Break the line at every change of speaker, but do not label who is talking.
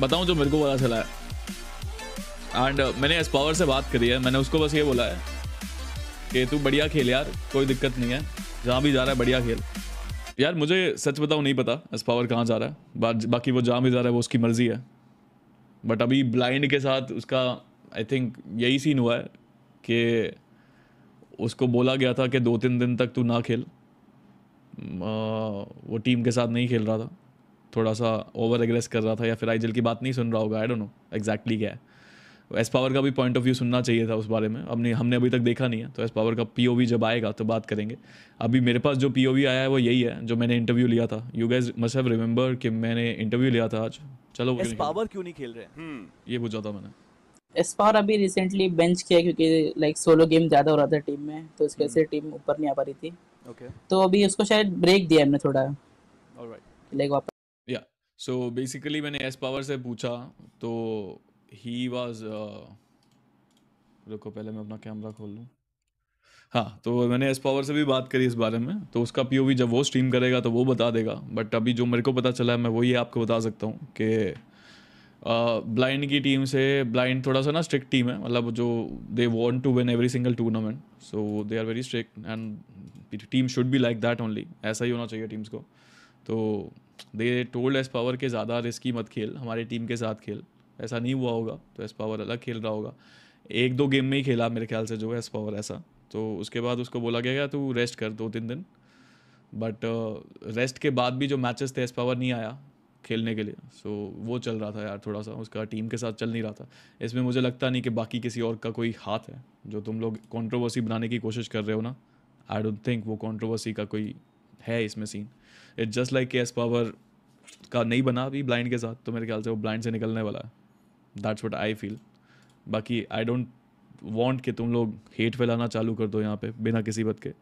बताऊं जो मेरे को पता चला है एंड uh, मैंने एस पावर से बात करी है मैंने उसको बस ये बोला है कि तू बढ़िया खेल यार कोई दिक्कत नहीं है जहाँ भी जा रहा है बढ़िया खेल यार मुझे सच बताऊँ नहीं पता एस पावर कहाँ जा रहा है बा, बाकी वो जहाँ भी जा रहा है वो उसकी मर्ज़ी है बट अभी ब्लाइंड के साथ उसका आई थिंक यही सीन हुआ है कि उसको बोला गया था कि दो तीन दिन तक तू ना खेल आ, वो टीम के साथ नहीं खेल रहा था थोड़ा सा ओवर एग्रेस कर रहा था या फिर आईजल की बात नहीं सुन रहा होगा आई डोंट नो एग्जैक्टली क्या है एस पावर का भी पॉइंट ऑफ व्यू सुनना चाहिए था उस बारे में अब हमने अभी तक देखा नहीं है तो एस पावर का पी जब आएगा तो बात करेंगे अभी मेरे पास जो पी आया है वो यही है जो मैंने इंटरव्यू लिया था you guys must have remember कि मैंने इंटरव्यू लिया था आज चलो एस पावर क्यों नहीं खेल रहे हैं
हम्म। ये पूछा था मैंने एस पावर अभी रिसेंटली बेंच किया क्योंकि लाइक सोलो गेम ज़्यादा हो रहा था टीम में तो इसके से टीम हम्म। ऊपर नहीं आ पा रही थी ओके तो अभी उसको शायद ब्रेक दिया हमने थोड़ा ऑलराइट लाइक वापस या सो बेसिकली मैंने एस पावर
से पूछा तो ही वॉज uh, रुको पहले मैं अपना कैमरा खोल लूँ हाँ तो मैंने एस पावर से भी बात करी इस बारे में तो उसका वी जब वो स्ट्रीम करेगा तो वो बता देगा बट अभी जो मेरे को पता चला है मैं वही आपको बता सकता हूँ कि ब्लाइंड uh, की टीम से ब्लाइंड थोड़ा सा ना स्ट्रिक्ट टीम है मतलब जो they want to win every single tournament so they are very strict and team should be like that only ऐसा ही होना चाहिए टीम्स को तो दे टोल्ड एस पावर के ज़्यादा रिस्की मत खेल हमारे टीम के साथ खेल ऐसा नहीं हुआ होगा तो एस पावर अलग खेल रहा होगा एक दो गेम में ही खेला मेरे ख्याल से जो है एस पावर ऐसा तो उसके बाद उसको बोला गया तू रेस्ट कर दो तीन दिन बट रेस्ट uh, के बाद भी जो मैचेस थे एस पावर नहीं आया खेलने के लिए सो वो चल रहा था यार थोड़ा सा उसका टीम के साथ चल नहीं रहा था इसमें मुझे लगता नहीं कि बाकी किसी और का कोई हाथ है जो तुम लोग कॉन्ट्रोवर्सी बनाने की कोशिश कर रहे हो ना आई डोंट थिंक वो कॉन्ट्रोवर्सी का कोई है इसमें सीन इट्स जस्ट लाइक के एस पावर का नहीं बना अभी ब्लाइंड के साथ तो मेरे ख्याल से वो ब्लाइंड से निकलने वाला है दैट्स वट आई फील बाकी आई डोंट वॉन्ट कि तुम लोग हेट फैलाना चालू कर दो यहाँ पे बिना किसी बात के